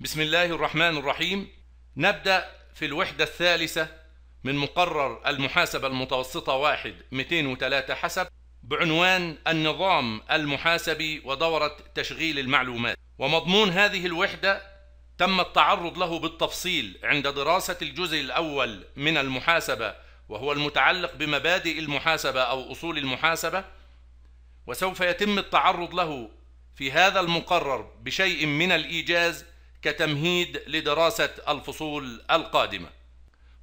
بسم الله الرحمن الرحيم نبدأ في الوحدة الثالثة من مقرر المحاسبة المتوسطة واحد 203 حسب بعنوان النظام المحاسبي ودورة تشغيل المعلومات ومضمون هذه الوحدة تم التعرض له بالتفصيل عند دراسة الجزء الأول من المحاسبة وهو المتعلق بمبادئ المحاسبة أو أصول المحاسبة وسوف يتم التعرض له في هذا المقرر بشيء من الإيجاز كتمهيد لدراسة الفصول القادمة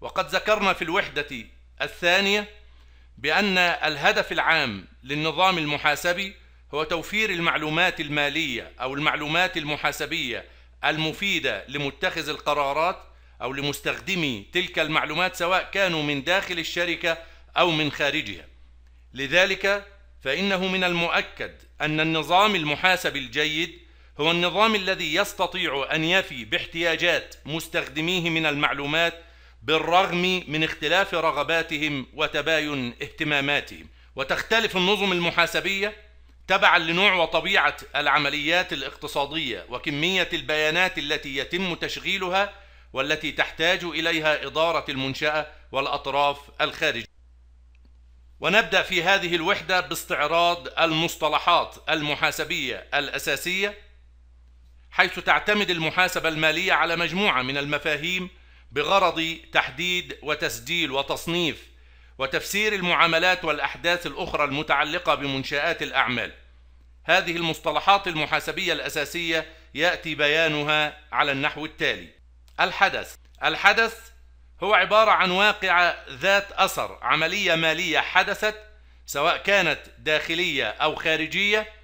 وقد ذكرنا في الوحدة الثانية بأن الهدف العام للنظام المحاسبي هو توفير المعلومات المالية أو المعلومات المحاسبية المفيدة لمتخذ القرارات أو لمستخدمي تلك المعلومات سواء كانوا من داخل الشركة أو من خارجها. لذلك فإنه من المؤكد أن النظام المحاسبي الجيد هو النظام الذي يستطيع أن يفي باحتياجات مستخدميه من المعلومات بالرغم من اختلاف رغباتهم وتباين اهتماماتهم وتختلف النظم المحاسبية تبعا لنوع وطبيعة العمليات الاقتصادية وكمية البيانات التي يتم تشغيلها والتي تحتاج إليها إدارة المنشأة والأطراف الخارجية ونبدأ في هذه الوحدة باستعراض المصطلحات المحاسبية الأساسية حيث تعتمد المحاسبة المالية على مجموعة من المفاهيم بغرض تحديد وتسجيل وتصنيف وتفسير المعاملات والأحداث الأخرى المتعلقة بمنشآت الأعمال. هذه المصطلحات المحاسبية الأساسية يأتي بيانها على النحو التالي: الحدث الحدث هو عبارة عن واقعة ذات أثر عملية مالية حدثت سواء كانت داخلية أو خارجية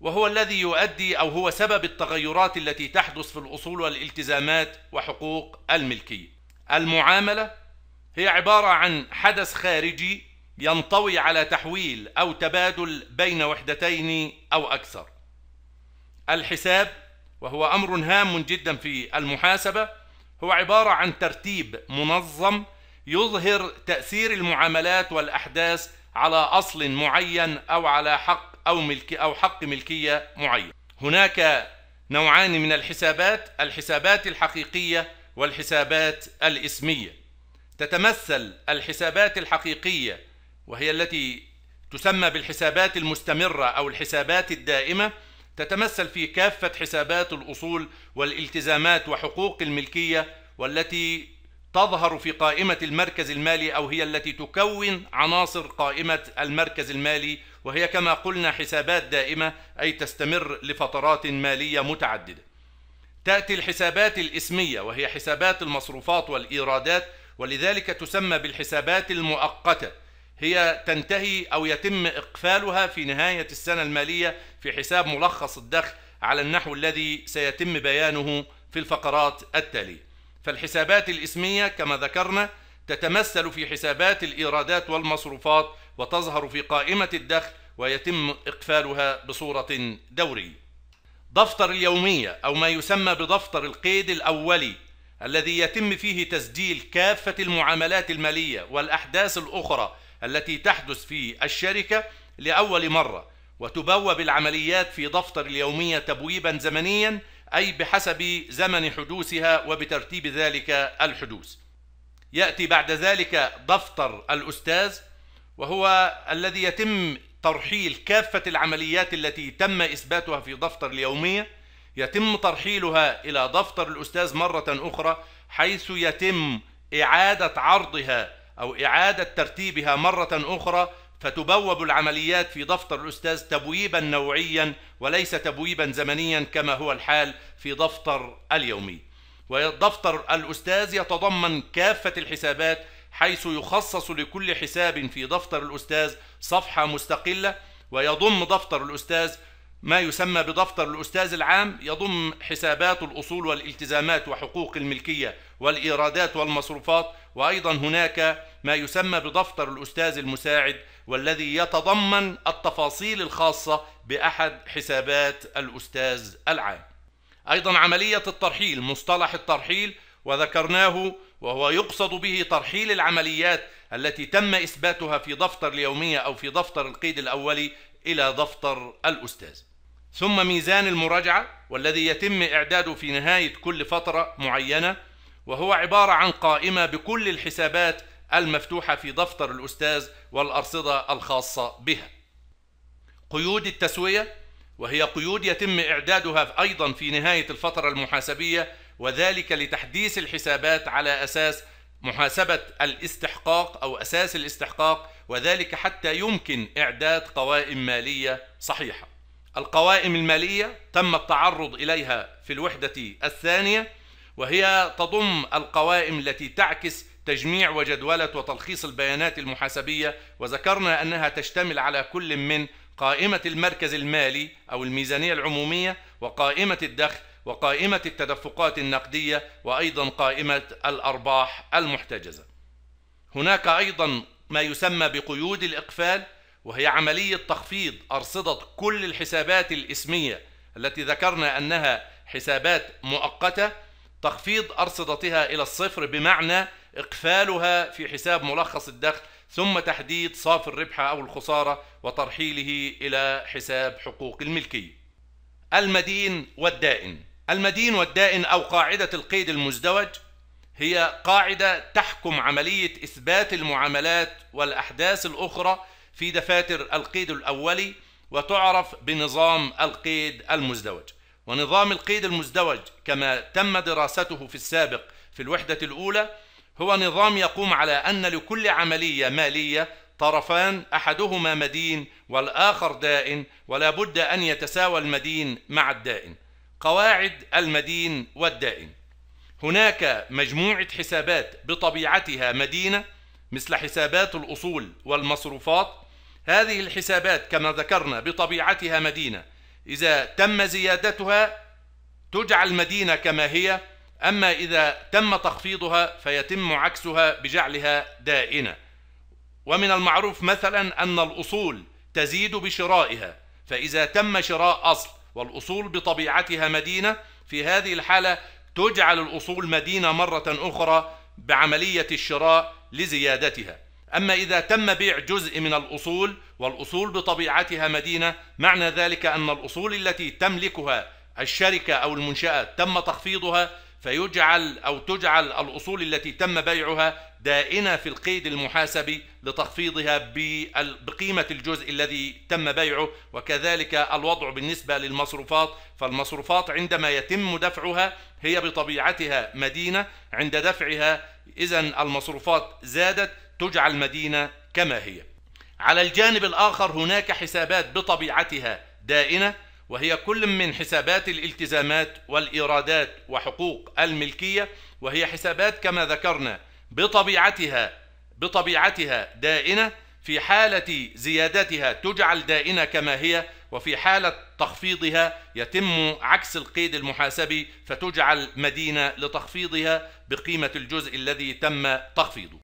وهو الذي يؤدي أو هو سبب التغيرات التي تحدث في الأصول والالتزامات وحقوق الملكية المعاملة هي عبارة عن حدث خارجي ينطوي على تحويل أو تبادل بين وحدتين أو أكثر الحساب وهو أمر هام جدا في المحاسبة هو عبارة عن ترتيب منظم يظهر تأثير المعاملات والأحداث على أصل معين أو على حق أو, ملك أو حق ملكية معين هناك نوعان من الحسابات الحسابات الحقيقية والحسابات الإسمية تتمثل الحسابات الحقيقية وهي التي تسمى بالحسابات المستمرة أو الحسابات الدائمة تتمثل في كافة حسابات الأصول والالتزامات وحقوق الملكية والتي تظهر في قائمة المركز المالي أو هي التي تكون عناصر قائمة المركز المالي وهي كما قلنا حسابات دائمة أي تستمر لفترات مالية متعددة. تأتي الحسابات الإسمية وهي حسابات المصروفات والإيرادات ولذلك تسمى بالحسابات المؤقتة هي تنتهي أو يتم إقفالها في نهاية السنة المالية في حساب ملخص الدخل على النحو الذي سيتم بيانه في الفقرات التالية. فالحسابات الاسمية كما ذكرنا تتمثل في حسابات الإيرادات والمصروفات وتظهر في قائمة الدخل ويتم إقفالها بصورة دوري دفتر اليومية أو ما يسمى بدفتر القيد الأولي الذي يتم فيه تسجيل كافة المعاملات المالية والأحداث الأخرى التي تحدث في الشركة لأول مرة وتبوب العمليات في دفتر اليومية تبويبا زمنيا أي بحسب زمن حدوثها وبترتيب ذلك الحدوث يأتي بعد ذلك دفتر الأستاذ وهو الذي يتم ترحيل كافة العمليات التي تم إثباتها في دفتر اليومية يتم ترحيلها إلى دفتر الأستاذ مرة أخرى حيث يتم إعادة عرضها أو إعادة ترتيبها مرة أخرى فتبوب العمليات في دفتر الأستاذ تبويبا نوعيا وليس تبويبا زمنيا كما هو الحال في دفتر اليومي ودفتر الأستاذ يتضمن كافة الحسابات حيث يخصص لكل حساب في دفتر الأستاذ صفحة مستقلة ويضم دفتر الأستاذ ما يسمى بدفتر الأستاذ العام يضم حسابات الأصول والالتزامات وحقوق الملكية والإيرادات والمصروفات وأيضا هناك ما يسمى بدفتر الأستاذ المساعد والذي يتضمن التفاصيل الخاصة بأحد حسابات الأستاذ العام أيضا عملية الترحيل مصطلح الترحيل وذكرناه وهو يقصد به ترحيل العمليات التي تم إثباتها في دفتر اليومية أو في دفتر القيد الأولي إلى دفتر الأستاذ ثم ميزان المراجعة والذي يتم إعداده في نهاية كل فترة معينة وهو عبارة عن قائمة بكل الحسابات المفتوحة في دفتر الأستاذ والأرصدة الخاصة بها قيود التسوية وهي قيود يتم إعدادها أيضا في نهاية الفترة المحاسبية وذلك لتحديث الحسابات على أساس محاسبة الاستحقاق أو أساس الاستحقاق وذلك حتى يمكن إعداد قوائم مالية صحيحة القوائم المالية تم التعرض إليها في الوحدة الثانية وهي تضم القوائم التي تعكس تجميع وجدولة وتلخيص البيانات المحاسبية وذكرنا أنها تشتمل على كل من قائمة المركز المالي أو الميزانية العمومية وقائمة الدخل وقائمة التدفقات النقدية وأيضا قائمة الأرباح المحتجزة هناك أيضا ما يسمى بقيود الإقفال وهي عملية تخفيض أرصدة كل الحسابات الإسمية التي ذكرنا أنها حسابات مؤقتة تخفيض أرصدتها إلى الصفر بمعنى إقفالها في حساب ملخص الدخل ثم تحديد صافي الربح أو الخسارة وترحيله إلى حساب حقوق الملكية المدين والدائن المدين والدائن أو قاعدة القيد المزدوج هي قاعدة تحكم عملية إثبات المعاملات والأحداث الأخرى في دفاتر القيد الأولي وتعرف بنظام القيد المزدوج ونظام القيد المزدوج كما تم دراسته في السابق في الوحدة الأولى هو نظام يقوم على أن لكل عملية مالية طرفان أحدهما مدين والآخر دائن ولا بد أن يتساوى المدين مع الدائن قواعد المدين والدائن هناك مجموعة حسابات بطبيعتها مدينة مثل حسابات الأصول والمصروفات هذه الحسابات كما ذكرنا بطبيعتها مدينة إذا تم زيادتها تجعل مدينة كما هي أما إذا تم تخفيضها فيتم عكسها بجعلها دائنة ومن المعروف مثلا أن الأصول تزيد بشرائها فإذا تم شراء أصل والأصول بطبيعتها مدينة في هذه الحالة تجعل الأصول مدينة مرة أخرى بعملية الشراء لزيادتها أما إذا تم بيع جزء من الأصول والأصول بطبيعتها مدينة معنى ذلك أن الأصول التي تملكها الشركة أو المنشأة تم تخفيضها فيجعل أو تجعل الأصول التي تم بيعها دائنة في القيد المحاسبي لتخفيضها بقيمة الجزء الذي تم بيعه وكذلك الوضع بالنسبة للمصروفات فالمصروفات عندما يتم دفعها هي بطبيعتها مدينة عند دفعها إذا المصروفات زادت تجعل مدينة كما هي على الجانب الآخر هناك حسابات بطبيعتها دائنة وهي كل من حسابات الالتزامات والإيرادات وحقوق الملكية وهي حسابات كما ذكرنا بطبيعتها بطبيعتها دائنة في حالة زيادتها تجعل دائنة كما هي وفي حالة تخفيضها يتم عكس القيد المحاسبي فتجعل مدينة لتخفيضها بقيمة الجزء الذي تم تخفيضه